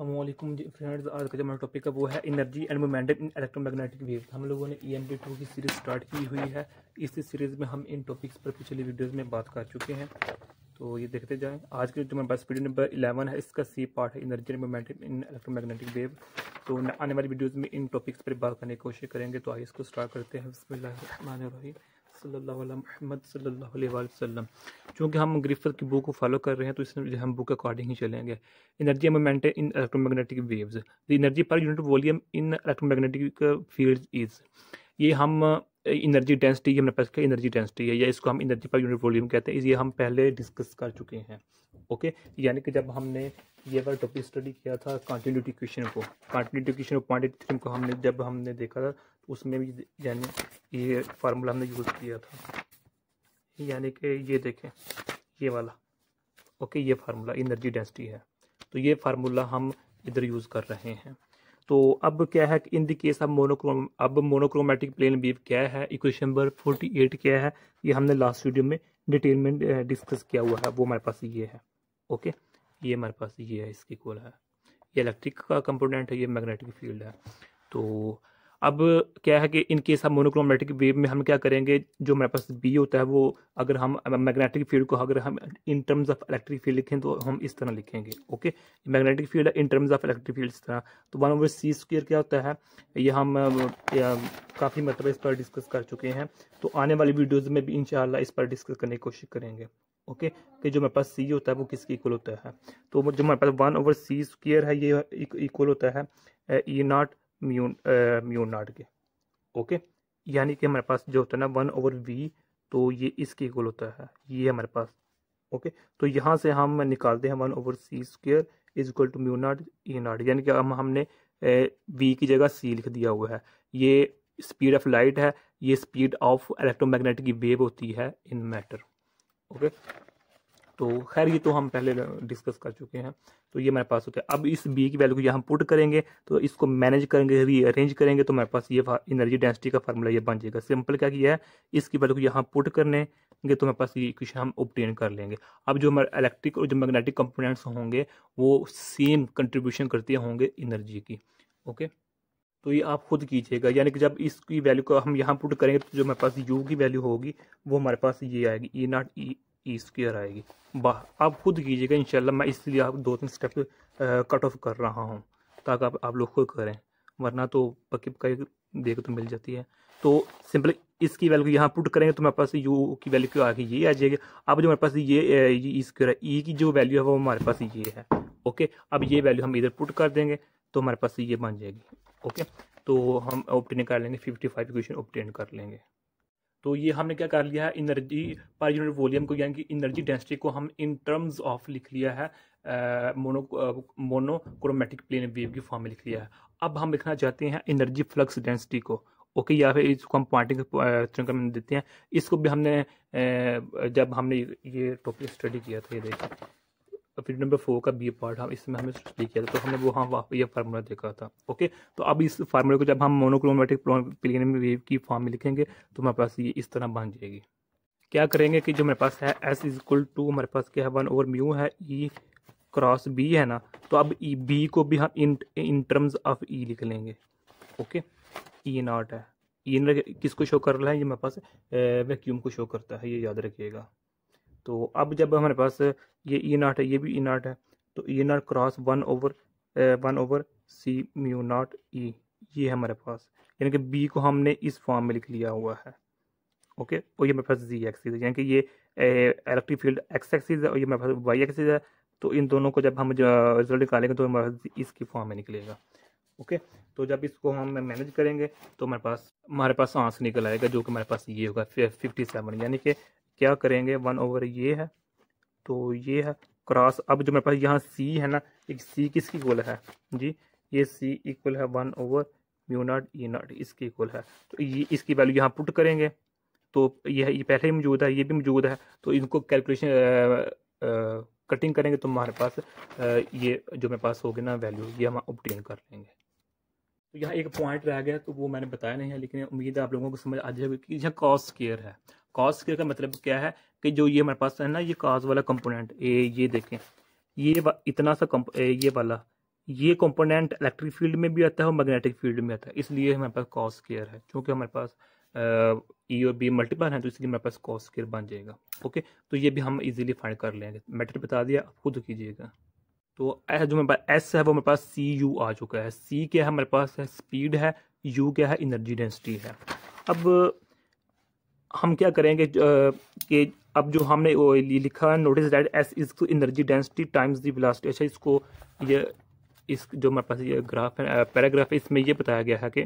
जी friends आज का जो हमारा टॉपिक है वो है energy and momentum in electromagnetic wave हम लोगों ने ई एम डी टू की सीरीज़ स्टार्ट की हुई है इस सीरीज़ में हम इन टॉपिक्स पर पिछले वीडियोस में बात कर चुके हैं तो ये देखते जाएं आज के जो हमारे पास वीडियो नंबर इलेवन है इसका सी पार्ट है energy and momentum in electromagnetic wave तो आने वाली वीडियोज़ में इन टॉपिक्स पर बात करने की कोशिश करेंगे तो आइए इसको स्टार्ट करते हैं बिस्मिल्लाह सल्लल्लाहु वसल्लम चूँकि हम ग्रिफिथ की बुक को फॉलो कर रहे हैं तो इसमें हम बुक अकॉर्डिंग ही चलेंगे energy moment in electromagnetic waves the energy per unit volume in electromagnetic field is ये हम एनर्जी डेंसिटी हमने पास एनर्जी डेंसिटी है या इसको हम एनर्जी पर यूनिट वॉल्यूम कहते हैं ये हम पहले डिस्कस कर चुके हैं ओके यानी कि जब हमने ये बार टॉपिक स्टडी किया था कंटिन्यूटी क्वेश्चन को कंटिन्यूटी क्वेश्चन ऑफ क्वांटिटी को हमने जब हमने देखा था तो उसमें भी यानी ये फार्मूला हमने यूज़ किया था यानी कि ये देखें ये वाला ओके ये फार्मूला इनर्जी डेंसिटी है तो ये फार्मूला हम इधर यूज़ कर रहे हैं तो अब क्या है इन द केस अब मोनोक्रोम अब मोनोक्रोमेटिक प्लेन वेव क्या है इक्वेशन नंबर फोर्टी एट क्या है ये हमने लास्ट वीडियो में डिटेल में डिस्कस किया हुआ है वो हमारे पास ये है ओके ये हमारे पास ये है इसकी कोल है ये इलेक्ट्रिक का कंपोनेंट है ये मैग्नेटिक फील्ड है तो अब क्या है कि इन केस हम मोनोक्रोमेटिक वेव में हम क्या करेंगे जो हमारे पास बी होता है वो अगर हम मैग्नेटिक फील्ड को अगर हम in terms of electric field लिखें तो हम इस तरह लिखेंगे okay magnetic field in terms of electric field इस तरह तो वन ओवर सी स्क्र क्या होता है ये हम काफ़ी मतलब इस पर डिस्कस कर चुके हैं तो आने वाली वीडियोज़ में भी इन इस पर डिस्कस करने की कोशिश करेंगे ओके कि जो हमारे पास सी होता है वो किसके इक्वल होता है तो जो हमारे पास वन ओवर सी स्क्र है ये इक्वल होता है ई नाट म्यू म्यू नाट के ओके यानी कि हमारे पास जो होता है ना वन ओवर वी तो ये इसके इक्वल होता है ये हमारे पास ओके तो यहाँ से हम निकालते हैं one over C square is equal to mu naught E naught यानी कि हम हमने वी की जगह सी लिख दिया हुआ है ये स्पीड ऑफ लाइट है ये स्पीड ऑफ इलेक्ट्रोमैग्नेटिक वेव होती है इन मैटर ओके तो खैर ये तो हम पहले डिस्कस कर चुके हैं तो ये मेरे पास होता है अब इस बी की वैल्यू को यहाँ पुट करेंगे तो इसको मैनेज करेंगे रीअरेंज करेंगे तो मेरे पास ये एनर्जी डेंसिटी का फार्मूला ये बन जाएगा सिंपल क्या किया है इसकी वैल्यू को यहाँ पुट करने तो मेरे पास ये इक्वेशन हम ऑप्टेन कर लेंगे अब जो हमारे इलेक्ट्रिक और जो मैग्नेटिक कंपोनेंट्स होंगे वो सेम कंट्रीब्यूशन करते होंगे इनर्जी की ओके तो ये आप खुद कीजिएगा यानी कि जब इसकी वैल्यू को हम यहाँ पुट करेंगे तो जो हमारे पास यू की वैल्यू होगी वो हमारे पास ये आएगी ई नॉट ई ई स्क्र आएगी वाह आप खुद कीजिएगा इंशाल्लाह मैं इसलिए आप दो तीन स्टेप कट ऑफ कर रहा हूँ ताकि आप, आप लोग खुद करें वरना तो पक्की पकाई देख तो मिल जाती है तो सिंपल इसकी वैल्यू यहाँ पुट करेंगे तो हमारे पास यू की वैल्यू क्यों आगे ये आ जाएगी अब जो हमारे पास ये ई स्क्र e है ई e की जो वैल्यू है वो हमारे पास ये है ओके अब ये वैल्यू हम इधर पुट कर देंगे तो हमारे पास ये बन जाएगी ओके तो हम ऑप्टेन कर लेंगे फिफ्टी फाइव इक्वेशन ऑप्टेन कर लेंगे तो ये हमने क्या कर लिया है इनर्जी पर यूनिट वॉल्यूम को यानी कि इनर्जी डेंसिटी को हम इन टर्म्स ऑफ लिख लिया है मोनो मोनोक्रोमेटिक प्लेन वेव की फॉर्म में लिख लिया है अब हम लिखना चाहते हैं एनर्जी फ्लक्स डेंसिटी को ओके या फिर इसको हम पॉइंटिंग में देते हैं इसको भी हमने जब हमने ये टॉपिक स्टडी किया था ये देखिए तो फिर नंबर फोर का बी पार्ट हम इसमें हमें स्टडी किया था तो हमने वो हाँ ये फार्मूला देखा था ओके तो अब इस फार्मूले को जब हम मोनोक्रोमेटिक प्लेन वेव की फॉर्म में लिखेंगे तो हमारे पास ये इस तरह बन जाएगी क्या करेंगे कि जो मेरे पास है एस इज इक्वल टू हमारे पास क्या है वन ओवर म्यू है ई क्रॉस बी है ना तो अब ई e, बी को भी हम इन इन टर्म्स ऑफ ई लिख लेंगे ओके ई नॉट है ई e किसको शो कर रहा है ये मेरे पास वैक्यूम को शो करता है ये याद रखिएगा तो अब जब हमारे पास ये ई e नाट है ये भी ई e नाट है तो E naught cross one over one over C mu naught E ये है हमारे पास यानी कि बी को हमने इस फॉर्म में लिख लिया हुआ है ओके और ये मेरे पास जी एक्सिस है यानी कि ये इलेक्ट्रिक फील्ड एक्स एक्सिस है और ये हमारे पास वाई एक्सिस है तो इन दोनों को जब हम रिजल्ट eh, निकालेंगे तो हमारे पास इसकी फॉर्म में निकलेगा ओके तो जब इसको हम मैनेज करेंगे तो हमारे पास हमारे पास आंसर निकल आएगा जो कि हमारे पास ये होगा फिफ्टी सेवन यानी कि क्या करेंगे वन ओवर ये है तो ये है क्रॉस अब जो मेरे पास यहाँ सी है ना एक सी किसकी इक्वल है जी ये सी इक्वल है one over mu naught E naught इसकी इक्वल है तो ये इसकी वैल्यू यहाँ पुट करेंगे तो ये ये पहले ही मौजूद है ये भी मौजूद है तो इनको कैलकुलेशन कटिंग करेंगे तो हमारे पास आ, ये जो मेरे पास होगी ना वैल्यू ये हम ऑप्टेन कर लेंगे तो यहाँ एक पॉइंट रह गया तो वो मैंने बताया नहीं है लेकिन उम्मीद है आप लोगों को समझ आ जाएगी कि यह कॉस्ट केयर है कॉज स्केयर का मतलब क्या है कि जो ये हमारे पास है ना ये काज वाला कंपोनेंट ये ये देखें ये इतना सा ये वाला ये कंपोनेंट इलेक्ट्रिक फील्ड में भी आता है और मैग्नेटिक फील्ड में आता है इसलिए हमारे पास कॉस स्केयर है क्योंकि हमारे पास ई e और बी मल्टीपल है तो इसलिए हमारे पास कॉस स्केयर बन जाएगा ओके तो ये भी हम इजीली फाइंड कर लेंगे मैटर बता दिया आप खुद कीजिएगा तो ऐसा जो हमारे पास एस है वो हमारे पास सी यू आ चुका है सी क्या है हमारे पास है स्पीड है यू क्या है एनर्जी डेंसिटी है अब हम क्या करेंगे कि अब जो हमने लिखा है notice that S is energy density times the velocity अच्छा इसको ये इस जो हमारे पास ये ग्राफ है पैराग्राफ है इसमें ये बताया गया है कि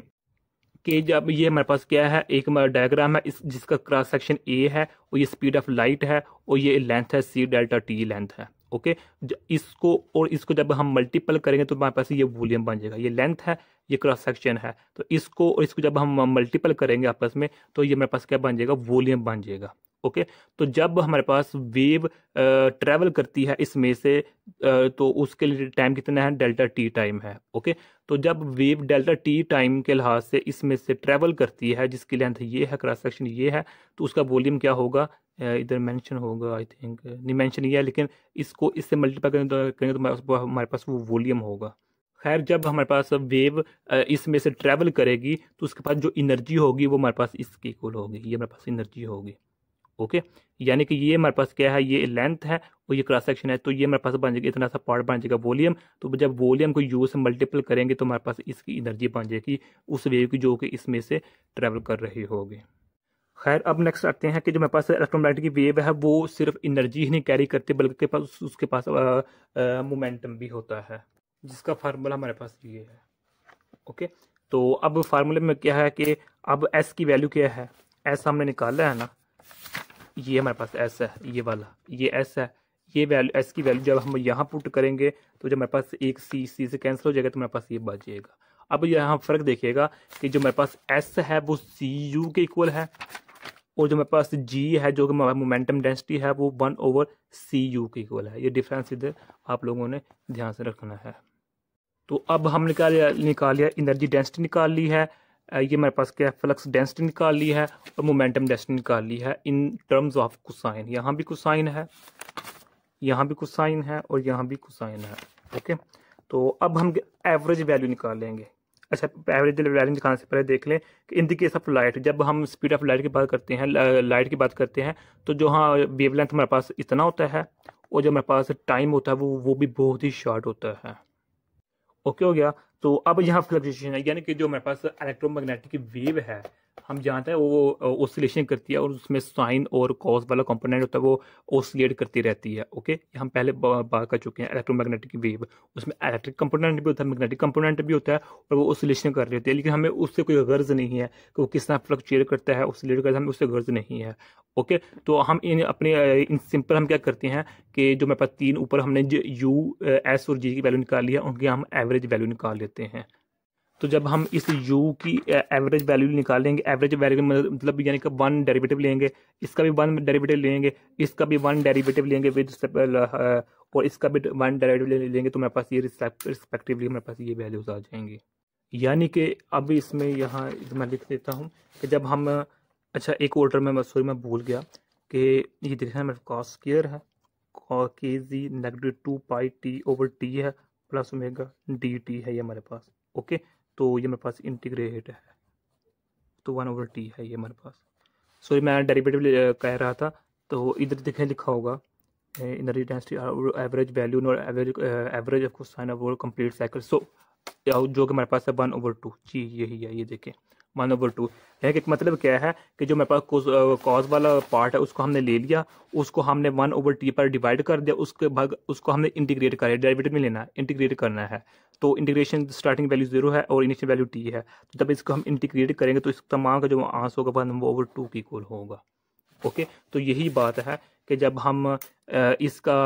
कि जब ये हमारे पास क्या है एक हमारा डायग्राम है इस जिसका क्रॉस सेक्शन ए है और ये स्पीड ऑफ लाइट है और ये लेंथ है सी डेल्टा टी लेंथ है ओके इसको और इसको जब हम मल्टीपल करेंगे तो हमारे पास ये वॉल्यूम बन जाएगा ये लेंथ है ये क्रॉस सेक्शन है तो इसको और इसको जब हम मल्टीपल करेंगे आपस में तो ये मेरे पास क्या बन जाएगा वॉल्यूम बन जाएगा ओके तो जब हमारे पास वेव ट्रैवल करती है इसमें से तो उसके लिए टाइम कितना है डेल्टा टी टाइम है ओके तो जब वेव डेल्टा टी टाइम के लिहाज से इसमें से ट्रैवल करती है जिसकी लेंथ ये है क्रॉस सेक्शन ये है तो उसका वॉल्यूम क्या होगा इधर मेंशन होगा आई थिंक नहीं मेंशन ये है लेकिन इसको इससे मल्टीप्लाई करेंगे तो हमारे पास वो वॉल्यूम होगा खैर जब हमारे पास वेव इसमें से ट्रैवल करेगी तो उसके पास जो इनर्जी होगी वो हमारे पास इसके इक्वल होगी ये हमारे पास इनर्जी होगी ओके यानी कि ये हमारे पास क्या है ये लेंथ है और ये क्रॉस सेक्शन है तो ये हमारे पास बन जाएगा इतना सा पार्ट बन जाएगा वॉल्यूम तो जब वॉल्यूम को यू से मल्टीपल करेंगे तो हमारे पास इसकी एनर्जी बन जाएगी उस वेव की जो कि इसमें से ट्रेवल कर रही होगी खैर अब नेक्स्ट आते हैं कि जो मेरे पास इलेक्ट्रोमैग्नेटिक वेव है वो सिर्फ एनर्जी ही नहीं कैरी करती बल्कि पास उसके पास मोमेंटम भी होता है जिसका फार्मूला हमारे पास ये है ओके तो अब फार्मूले में क्या है कि अब एस की वैल्यू क्या है एस हमने निकाला है ना ये हमारे पास एस है ये वाला ये एस है ये वैल्यू एस की वैल्यू जब हम यहाँ पुट करेंगे तो जब हमारे पास एक सी सी से कैंसिल हो जाएगा तो हमारे पास ये बच जाएगा अब यहाँ फ़र्क देखिएगा कि जो मेरे पास एस है वो सी यू के इक्वल है और जो मेरे पास जी है जो कि मोमेंटम डेंसिटी है वो वन ओवर सी यू के इक्वल है ये डिफरेंस इधर आप लोगों ने ध्यान से रखना है तो अब हमने क्या निकाल लिया एनर्जी डेंसिटी निकाल ली है ये हमारे पास क्या है फ्लक्स डेंसिटी निकाल ली है और मोमेंटम डेंसिटी निकाल ली है इन टर्म्स ऑफ कुसाइन यहाँ भी कुसाइन है यहाँ भी कुसाइन है और यहाँ भी कुसाइन है ओके तो अब हम एवरेज वैल्यू निकाल लेंगे अच्छा एवरेज वैल्यू निकालने से पहले देख लें कि in the case of light जब हम स्पीड ऑफ लाइट की बात करते हैं लाइट की बात करते हैं तो जो हाँ वेवलेंथ हमारे पास इतना होता है और जो हमारे पास टाइम होता है वो वो भी बहुत ही शॉर्ट होता है ओके हो गया तो अब यहाँ फ्लक्चुएशन है यानी कि जो हमारे पास इलेक्ट्रोमैग्नेटिक वेव है हम जानते हैं वो ओसिलेशन करती है और उसमें साइन और कॉस वाला कंपोनेंट होता है वो ओसिलेट करती रहती है ओके हम पहले बात कर चुके हैं इलेक्ट्रोमैग्नेटिक वेव उसमें इलेक्ट्रिक कंपोनेंट भी होता है मैग्नेटिक कंपोनेंट भी होता है और वो ओसिलेशन कर रही होती है लेकिन हमें उससे कोई गर्ज नहीं है कि वो किस तरह फ्लक्चुएट करता है ओसिलेट करता है हमें उससे गर्ज नहीं है ओके तो हम इन अपने इन सिंपल हम क्या करते हैं कि जो मेरे पास तीन ऊपर हमने यू एस और जी की वैल्यू निकाली है उनकी हम एवरेज वैल्यू निकाल लेते हैं तो जब हम इस u की एवरेज वैल्यू निकालेंगे एवरेज वैल्यू मतलब यानी कि वन डेरिवेटिव लेंगे इसका भी वन डेरिवेटिव लेंगे इसका भी वन डेरिवेटिव लेंगे विद और इसका भी वन डेरिवेटिव लेंगे तो मेरे पास ये रिस्पेक्टिवली मेरे पास ये वैल्यूज आ जाएंगे यानी कि अब इसमें यहाँ मैं लिख देता हूँ कि जब हम अच्छा एक ऑर्डर में सॉरी मैं भूल गया कि ये देखा मेरे कॉस स्केयर है के जी negative two pi T over T है प्लस ओमेगा डी टी है ये हमारे पास ओके तो ये मेरे पास इंटीग्रेट है तो वन ओवर टी है ये मेरे पास सॉरी मैं डेरिवेटिव कह रहा था तो इधर देखें लिखा होगा energy density average value not average average of sine of complete cycle so जो कि मेरे पास है वन ओवर टू जी यही है ये देखें वन ओवर टू कि मतलब क्या है कि जो मेरे पास कॉज वाला पार्ट है उसको हमने ले लिया उसको हमने वन ओवर टी पर डिवाइड कर दिया उसके बाद उसको हमने इंटीग्रेट कर डेरिवेटिव में लेना है इंटीग्रेट करना है तो इंटीग्रेशन स्टार्टिंग वैल्यू जीरो है और इनिशियल वैल्यू टी है तो जब इसको हम इंटीग्रेट करेंगे तो इस तमाम का जो आंस होगा वन ओवर टू की कोल होगा ओके तो यही बात है कि जब हम इसका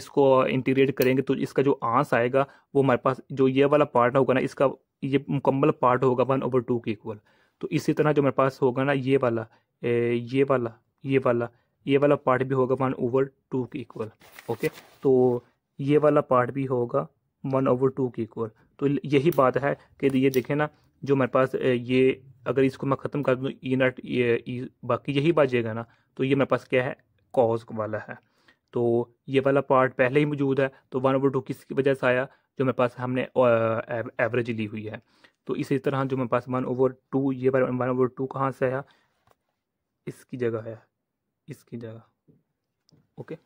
इसको इंटीग्रेट करेंगे तो इसका जो आंस आएगा वो हमारे पास जो ये वाला पार्ट होगा ना इसका ये मुकम्मल पार्ट होगा वन ओवर टू के इक्वल तो इसी तरह जो मेरे पास होगा ना ये वाला ए, ये वाला ये वाला ये वाला पार्ट भी होगा वन ओवर टू के इक्वल ओके तो ये वाला पार्ट भी होगा वन ओवर टू के इक्वल तो यही बात है कि ये देखें ना जो मेरे पास ये अगर इसको मैं ख़त्म कर दूँ ई नट ये बाकी यही बाजेगा ना तो ये मेरे पास क्या है कॉज वाला है तो ये वाला पार्ट पहले ही मौजूद है तो वन ओवर टू किसकी वजह से आया जो मेरे पास हमने एवरेज ली हुई है तो इसी तरह जो मेरे पास वन ओवर टू ये बार वन ओवर टू कहाँ से आया इसकी जगह है इसकी जगह ओके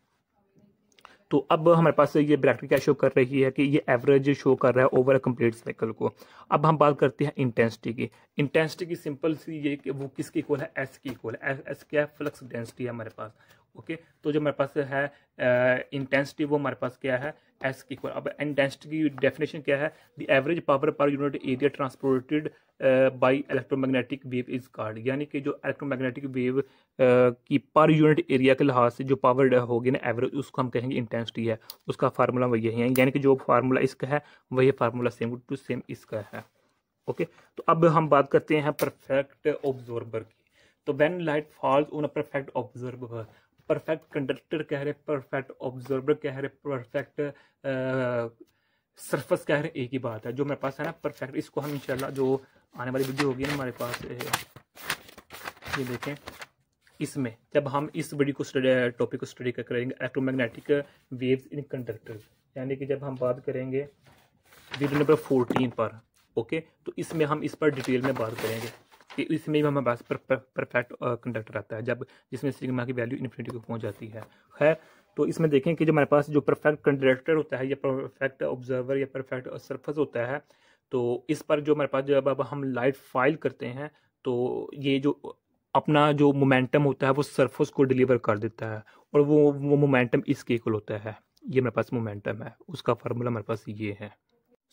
तो अब हमारे पास ये ब्रैकेट क्या शो कर रही है कि ये एवरेज शो कर रहा है ओवर कंप्लीट साइकिल को अब हम बात करते हैं इंटेंसिटी की इंटेंसिटी की सिंपल सी ये कि वो किसकी इक्वल है एस की इक्वल है एस क्या है फ्लक्स डेंसिटी है हमारे पास ओके तो जो मेरे पास है इंटेंसिटी वो हमारे पास क्या है एस की अब इंटेंसिटी की डेफिनेशन क्या है the average power per unit area transported by electromagnetic wave is called यानी कि जो इलेक्ट्रोमैग्नेटिक वेव की पर यूनिट एरिया के लिहाज से जो पावर होगी ना एवरेज उसको हम कहेंगे इंटेंसिटी है उसका फार्मूला वही है यानी कि जो फार्मूला इसका है वही फार्मूला सेम टू सेम इसका है ओके okay? तो अब हम बात करते हैं परफेक्ट ऑब्जॉर्बर की तो when light falls on a perfect observer perfect conductor कह रहे परफेक्ट ऑब्जर्वर कह रहे परफेक्ट सरफस कह रहे एक ही बात है जो मेरे पास है ना परफेक्ट इसको हम इंशाल्लाह जो आने वाली वीडियो होगी ना हमारे पास ये देखें इसमें जब हम इस वीडियो को टॉपिक को स्टडी करेंगे इलेक्ट्रोमैग्नेटिक वेव्स इन कंडक्टर यानी कि जब हम बात करेंगे वीडियो नंबर फोर्टीन पर ओके तो इसमें हम इस पर डिटेल में बात करेंगे इसमें भी हमारे पास परफेक्ट कंडक्टर आता है जब जिसमें सिग्मा की वैल्यू इन्फिनिटी को पहुंच जाती है खैर तो इसमें देखें कि जो हमारे पास जो परफेक्ट कंडक्टर होता है या परफेक्ट ऑब्जर्वर या परफेक्ट सरफेस होता है तो इस पर जो हमारे पास जब अब हम लाइट फाइल करते हैं तो ये जो अपना जो मोमेंटम होता है वो सर्फस को डिलीवर कर देता है और वो वो मोमेंटम इसके इक्वल होता है ये मेरे पास मोमेंटम है उसका फार्मूला मेरे पास ये है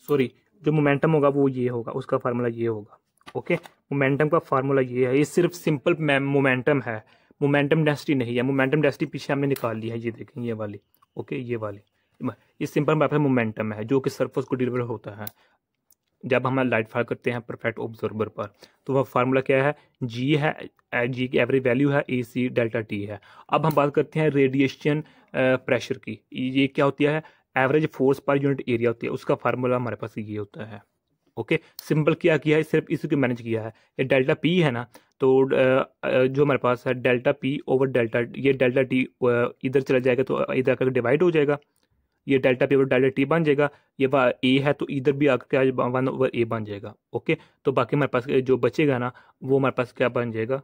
सॉरी जो मोमेंटम होगा वो ये होगा उसका फार्मूला ये होगा ओके मोमेंटम का फार्मूला ये है ये सिर्फ सिंपल मोमेंटम है मोमेंटम डेंसिटी नहीं है मोमेंटम डेंसिटी पीछे हमने निकाल ली है ये देखें ये वाली ओके ये वाली ये सिंपल मैप है मोमेंटम है जो कि सरफेस को डिलीवर होता है जब हम लाइट फायर करते हैं परफेक्ट ऑब्जर्वर पर तो वह फार्मूला क्या है जी है जी की एवरेज वैल्यू है ए सी डेल्टा टी है अब हम बात करते हैं रेडिएशन प्रेशर की ये क्या होती है average force per unit area होती है उसका फार्मूला हमारे पास ये होता है ओके सिंपल क्या किया है सिर्फ इसी को मैनेज किया है ये डेल्टा पी है ना तो जो हमारे पास है डेल्टा पी ओवर डेल्टा ये डेल्टा टी इधर चला जाएगा तो इधर आकर डिवाइड हो जाएगा ये delta P over delta T बन जाएगा ये वह ए है तो इधर भी आकर क्या वन ओवर ए बन जाएगा ओके तो बाकी हमारे पास जो बचेगा ना वो हमारे पास क्या बन जाएगा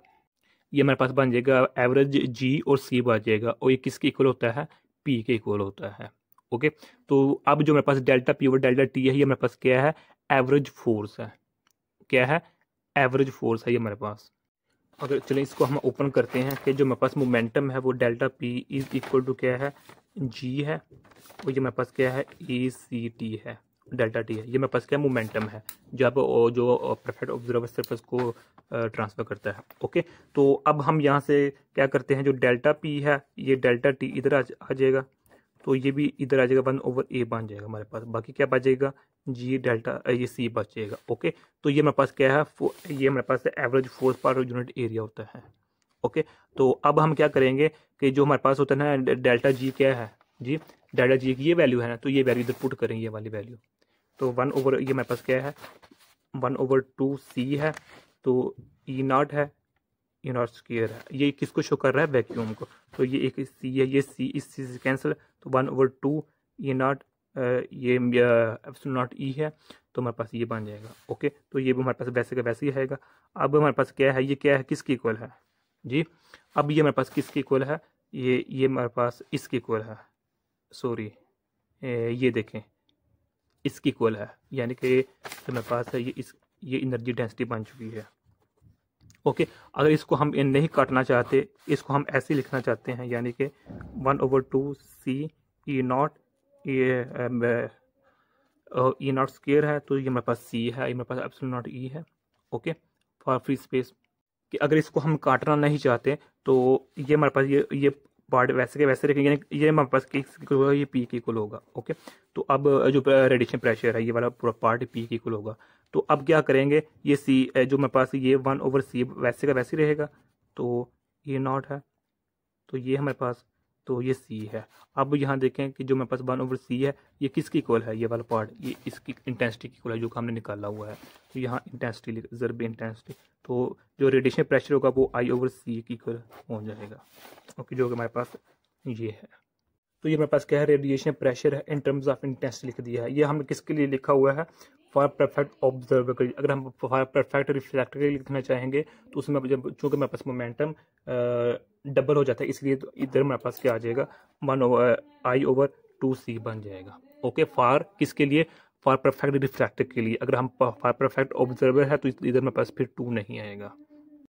ये हमारे पास बन जाएगा एवरेज जी और सी बन जाएगा और ये किसके इक्वल होता है पी के इक्वल होता है ओके तो अब जो मेरे पास delta P over delta T है ये मेरे पास क्या है एवरेज फोर्स है क्या है एवरेज फोर्स है ये हमारे पास अगर चलें इसको हम ओपन करते हैं कि जो हमारे पास मोमेंटम है वो delta P is equal to क्या है जी है और ये हमारे पास क्या है ए सी टी है डेल्टा टी है ये मेरे पास क्या मोमेंटम है जब जो परफेक्ट ऑब्जर्वर सरफेस को ट्रांसफ़र करता है ओके तो अब हम यहाँ से क्या करते हैं जो डेल्टा पी है ये डेल्टा टी इधर आ जाएगा तो ये भी इधर आ जाएगा वन ओवर ए बन जाएगा हमारे पास बाकी क्या बचेगा जी डेल्टा ये सी बचेगा ओके तो ये मेरे पास क्या है ये मेरे पास average force per unit area होता है ओके तो अब हम क्या करेंगे कि जो हमारे पास होता है ना डेल्टा जी क्या है जी डेल्टा जी की ये वैल्यू है ना तो ये वैल्यू इधर पुट करेंगे ये वाली वैल्यू तो वन ओवर ये मेरे पास क्या है वन ओवर टू सी है तो ई नॉट है ई नॉट स्क्र है ये किसको शो कर रहा है वैक्यूम को तो ये एक सी है ये सी इस चीज़ कैंसिल तो one over two E naught ये एप्सुल नॉट ई है तो हमारे पास ये बन जाएगा ओके तो ये भी हमारे पास वैसे का वैसे ही आएगा अब हमारे पास क्या है ये क्या है किसकी इक्वल है जी अब ये हमारे पास किसकी इक्वल है ये ये हमारे पास इसकी इक्वल है सॉरी ये देखें इसकी इक्वल है यानी कि हमारे पास है ये इस ये इनर्जी डेंसिटी बन चुकी है ओके अगर इसको हम नहीं काटना चाहते इसको हम ऐसे लिखना चाहते हैं यानी कि one over two C E naught ये ई नॉट स्केयर है तो ये मेरे पास सी है ये मेरे पास एप्सिलॉन नॉट ई है ओके फॉर फ्री स्पेस कि अगर इसको हम काटना नहीं चाहते तो ये हमारे पास ये ये पार्ट वैसे के वैसे रखेंगे ये हमारे पास किस इक्वल होगा ये पी के इक्वल होगा ओके तो अब जो रेडिएशन प्रेशर है ये वाला पूरा पार्ट पी के इक्वल होगा तो अब क्या करेंगे ये सी जो मेरे पास ये वन ओवर सी वैसे का वैसे रहेगा तो ये नॉट है तो ये हमारे पास तो ये सी है अब यहाँ देखें कि जो मेरे पास वन ओवर सी है ये किसकी कॉल है ये वाला पार्ट ये इसकी इंटेंसिटी की कॉल है जो कि हमने निकाला हुआ है तो यहाँ इंटेंसिटी जरब इंटेंसिटी तो जो रेडिएशन प्रेशर होगा वो आई ओवर सी की कॉल हो जाएगा ओके जो कि हमारे पास ये है तो ये मेरे पास क्या है रेडिएशन प्रेशर है इन टर्म्स ऑफ इंटेंस लिख दिया है ये हमने किसके लिए लिखा हुआ है फॉर परफेक्ट ऑब्जर्वर के लिए अगर हम फॉर परफेक्ट रिफ्लेक्टर के लिए लिखना चाहेंगे तो उसमें जब चूँकि मेरे पास मोमेंटम डबल हो जाता है इसलिए तो इधर मेरे पास क्या आ जाएगा one over I over two C बन जाएगा ओके फॉर किसके लिए फॉर परफेक्ट रिफ्लेक्टर के लिए अगर हम फॉर परफेक्ट ऑब्जर्वर है तो इधर मेरे पास फिर टू नहीं आएगा